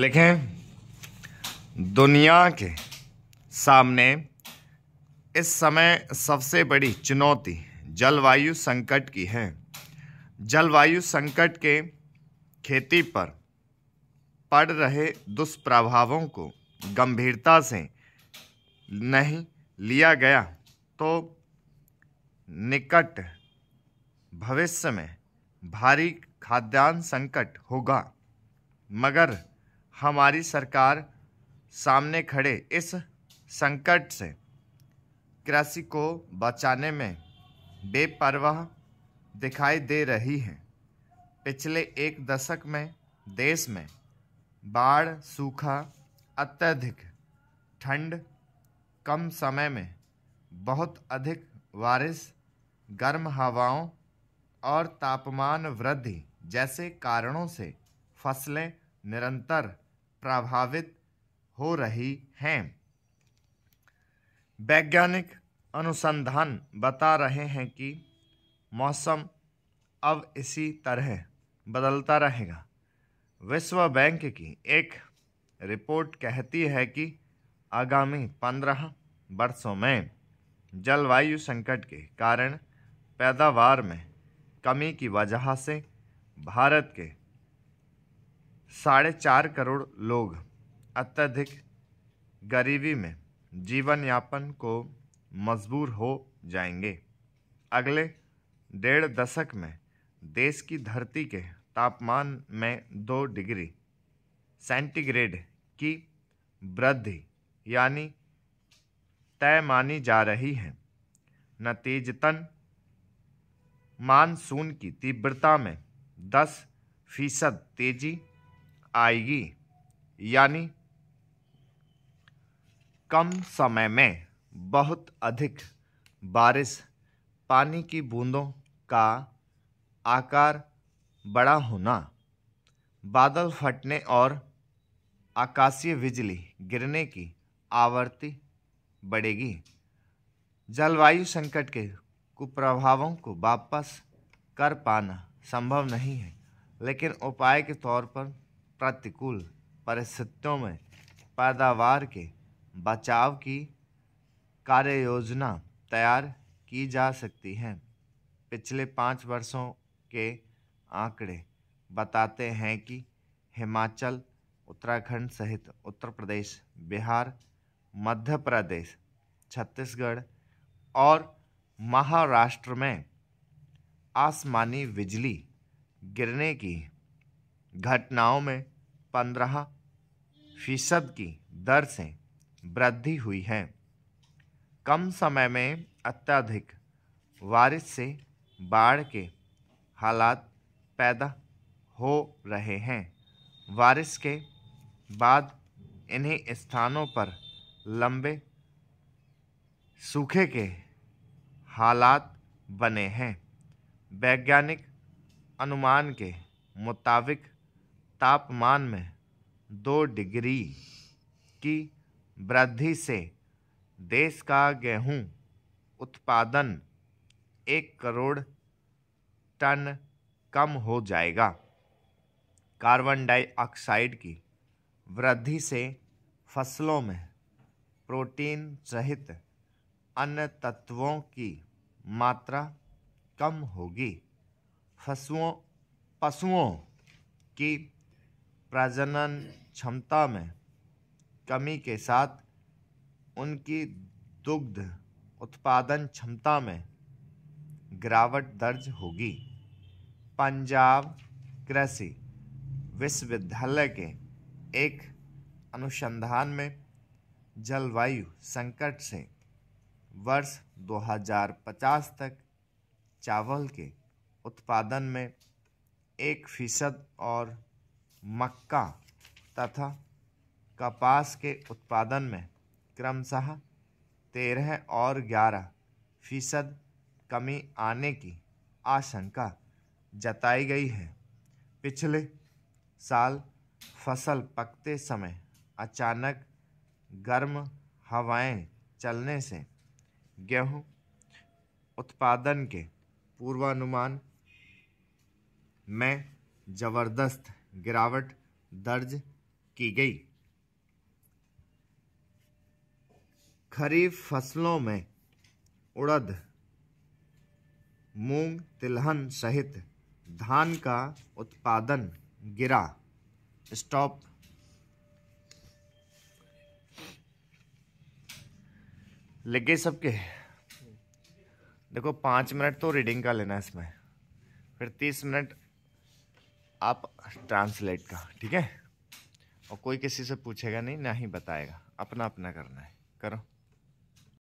लिखें दुनिया के सामने इस समय सबसे बड़ी चुनौती जलवायु संकट की है जलवायु संकट के खेती पर पड़ रहे दुष्प्रभावों को गंभीरता से नहीं लिया गया तो निकट भविष्य में भारी खाद्यान्न संकट होगा मगर हमारी सरकार सामने खड़े इस संकट से कृषि को बचाने में बेपरवाह दिखाई दे रही है पिछले एक दशक में देश में बाढ़ सूखा अत्यधिक ठंड कम समय में बहुत अधिक बारिश गर्म हवाओं और तापमान वृद्धि जैसे कारणों से फसलें निरंतर प्रभावित हो रही हैं वैज्ञानिक अनुसंधान बता रहे हैं कि मौसम अब इसी तरह बदलता रहेगा विश्व बैंक की एक रिपोर्ट कहती है कि आगामी पंद्रह वर्षों में जलवायु संकट के कारण पैदावार में कमी की वजह से भारत के साढ़े चार करोड़ लोग अत्यधिक गरीबी में जीवन यापन को मजबूर हो जाएंगे अगले डेढ़ दशक में देश की धरती के तापमान में दो डिग्री सेंटीग्रेड की वृद्धि यानी तय मानी जा रही है नतीजतन मानसून की तीव्रता में दस फीसद तेजी आएगी यानी कम समय में बहुत अधिक बारिश पानी की बूंदों का आकार बड़ा होना बादल फटने और आकाशीय बिजली गिरने की आवृत्ति बढ़ेगी जलवायु संकट के कुप्रभावों को वापस कर पाना संभव नहीं है लेकिन उपाय के तौर पर प्रतिकूल परिस्थितियों में पैदावार के बचाव की कार्य योजना तैयार की जा सकती है पिछले पाँच वर्षों के आंकड़े बताते हैं कि हिमाचल उत्तराखंड सहित उत्तर प्रदेश बिहार मध्य प्रदेश छत्तीसगढ़ और महाराष्ट्र में आसमानी बिजली गिरने की घटनाओं में पंद्रह फीसद की दर से वृद्धि हुई है कम समय में अत्यधिक बारिश से बाढ़ के हालात पैदा हो रहे हैं बारिश के बाद इन्हीं स्थानों पर लंबे सूखे के हालात बने हैं वैज्ञानिक अनुमान के मुताबिक तापमान में दो डिग्री की वृद्धि से देश का गेहूं उत्पादन एक करोड़ टन कम हो जाएगा कार्बन डाइऑक्साइड की वृद्धि से फसलों में प्रोटीन सहित अन्य तत्वों की मात्रा कम होगी फसुओं पशुओं की प्रजनन क्षमता में कमी के साथ उनकी दुग्ध उत्पादन क्षमता में गिरावट दर्ज होगी पंजाब कृषि विश्वविद्यालय के एक अनुसंधान में जलवायु संकट से वर्ष 2050 तक चावल के उत्पादन में एक फीसद और मक्का तथा कपास के उत्पादन में क्रमशः तेरह और ग्यारह फीसद कमी आने की आशंका जताई गई है पिछले साल फसल पकते समय अचानक गर्म हवाएं चलने से गेहूं उत्पादन के पूर्वानुमान में ज़बरदस्त गिरावट दर्ज की गई खरीफ फसलों में उड़द मूंग तिलहन सहित धान का उत्पादन गिरा स्टॉप लग गए सबके देखो पाँच मिनट तो रीडिंग का लेना है इसमें फिर तीस मिनट आप ट्रांसलेट का ठीक है और कोई किसी से पूछेगा नहीं ना ही बताएगा अपना अपना करना है करो